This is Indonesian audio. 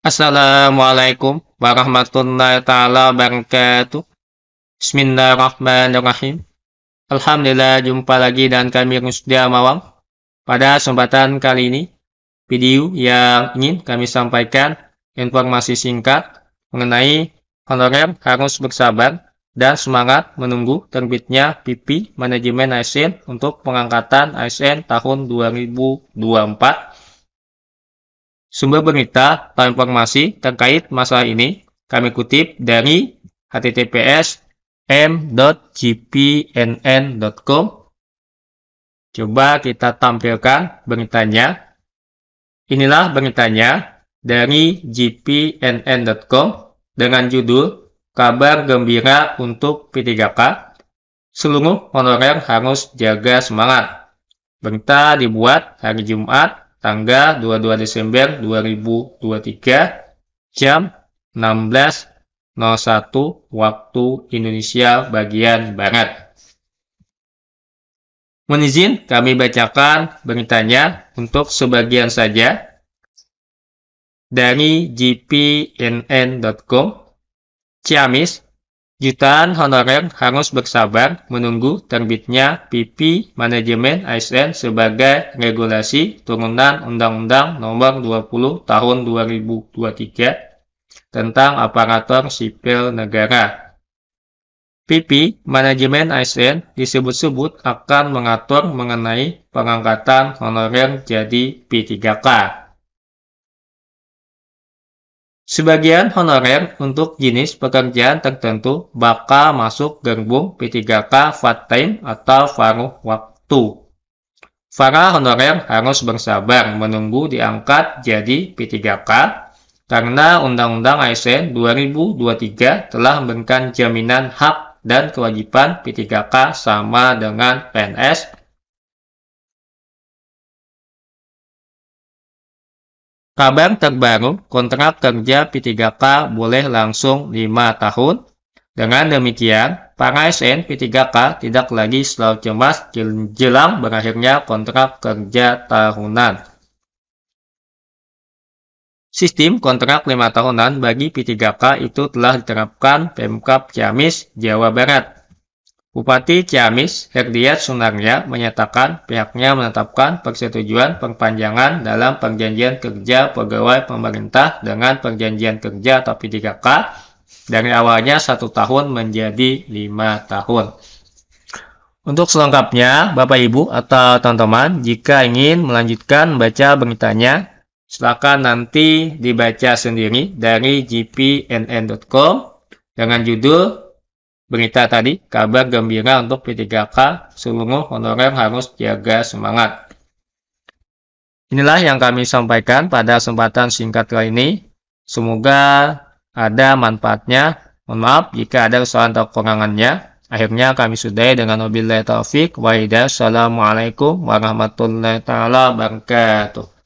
Assalamualaikum warahmatullahi taala wabarakatuh. Bismillahirrahmanirrahim. Alhamdulillah jumpa lagi dan kami Rusdia Mawam. Pada kesempatan kali ini, video yang ingin kami sampaikan informasi singkat mengenai honorer harus bersabar dan semangat menunggu terbitnya PP Manajemen ASN untuk pengangkatan ASN tahun 2024 Sumber berita atau informasi terkait masalah ini kami kutip dari https m.gpnn.com. Coba kita tampilkan beritanya. Inilah beritanya dari gpnn.com dengan judul Kabar Gembira untuk P3K. Seluruh honorer harus jaga semangat. Berita dibuat hari Jumat tanggal 22 Desember 2023 jam 16.01 waktu Indonesia bagian Barat. Menizin kami bacakan beritanya untuk sebagian saja dari gpnn.com Ciamis Jutaan honorer harus bersabar menunggu terbitnya PP Manajemen ASN sebagai regulasi turunan Undang-Undang Nomor 20 Tahun 2023 tentang aparatur sipil negara. PP Manajemen ASN disebut-sebut akan mengatur mengenai pengangkatan honorer jadi P3K. Sebagian honorer untuk jenis pekerjaan tertentu bakal masuk gerbong P3K Fat Time atau Faruh Waktu. Para honorer harus bersabar menunggu diangkat jadi P3K karena Undang-Undang ASN 2023 telah memberikan jaminan hak dan kewajiban P3K sama dengan PNS Kabar terbaru, kontrak kerja P3K boleh langsung 5 tahun. Dengan demikian, para ASN P3K tidak lagi selalu cemas jelang berakhirnya kontrak kerja tahunan. Sistem kontrak 5 tahunan bagi P3K itu telah diterapkan Pemkap Ciamis, Jawa Barat Bupati Ciamis, Herdiat Sunarya, menyatakan pihaknya menetapkan persetujuan perpanjangan dalam perjanjian kerja pegawai pemerintah dengan perjanjian kerja atau P3K dari awalnya satu tahun menjadi lima tahun. Untuk selengkapnya, Bapak Ibu atau teman-teman, jika ingin melanjutkan baca beritanya, silakan nanti dibaca sendiri dari gpnn.com dengan judul berita tadi, kabar gembira untuk P3K, seluruh honorer harus jaga semangat. Inilah yang kami sampaikan pada kesempatan singkat kali ini. Semoga ada manfaatnya. Mohon maaf jika ada kesalahan atau kekurangannya. Akhirnya kami sudahi dengan wabillahi taufik Wa'idah. Assalamualaikum warahmatullahi wabarakatuh.